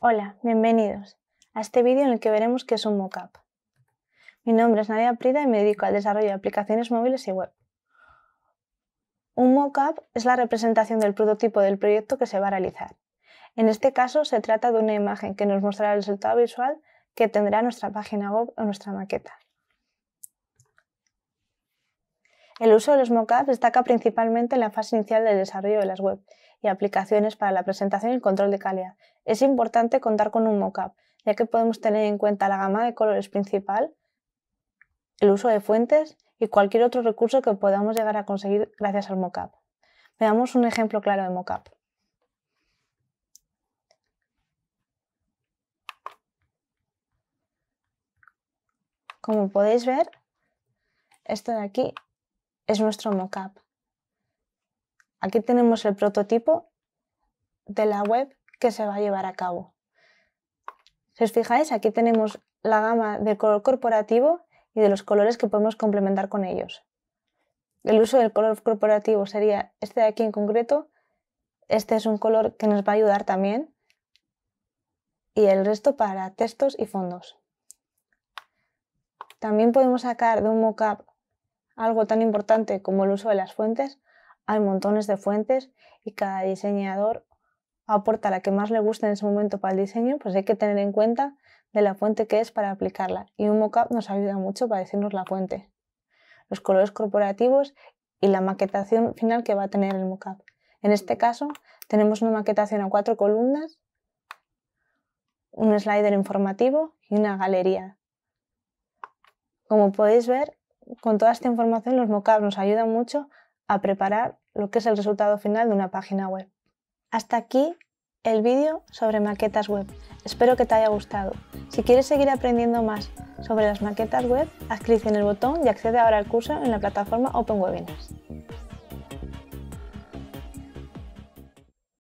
Hola, bienvenidos a este vídeo en el que veremos qué es un mockup. Mi nombre es Nadia Prida y me dedico al desarrollo de aplicaciones móviles y web. Un mockup es la representación del prototipo del proyecto que se va a realizar. En este caso se trata de una imagen que nos mostrará el resultado visual que tendrá nuestra página web o nuestra maqueta. El uso de los mockups destaca principalmente en la fase inicial del desarrollo de las web y aplicaciones para la presentación y control de calidad. Es importante contar con un mockup, ya que podemos tener en cuenta la gama de colores principal, el uso de fuentes y cualquier otro recurso que podamos llegar a conseguir gracias al mockup. Veamos un ejemplo claro de mockup. Como podéis ver, esto de aquí es nuestro mockup. Aquí tenemos el prototipo de la web que se va a llevar a cabo. Si os fijáis, aquí tenemos la gama del color corporativo y de los colores que podemos complementar con ellos. El uso del color corporativo sería este de aquí en concreto. Este es un color que nos va a ayudar también. Y el resto para textos y fondos. También podemos sacar de un mockup algo tan importante como el uso de las fuentes, hay montones de fuentes y cada diseñador aporta la que más le guste en ese momento para el diseño, pues hay que tener en cuenta de la fuente que es para aplicarla. Y un mockup nos ayuda mucho para decirnos la fuente, los colores corporativos y la maquetación final que va a tener el mockup. En este caso tenemos una maquetación a cuatro columnas, un slider informativo y una galería. Como podéis ver, con toda esta información, los mockups nos ayudan mucho a preparar lo que es el resultado final de una página web. Hasta aquí el vídeo sobre maquetas web. Espero que te haya gustado. Si quieres seguir aprendiendo más sobre las maquetas web, haz clic en el botón y accede ahora al curso en la plataforma Open Webinars.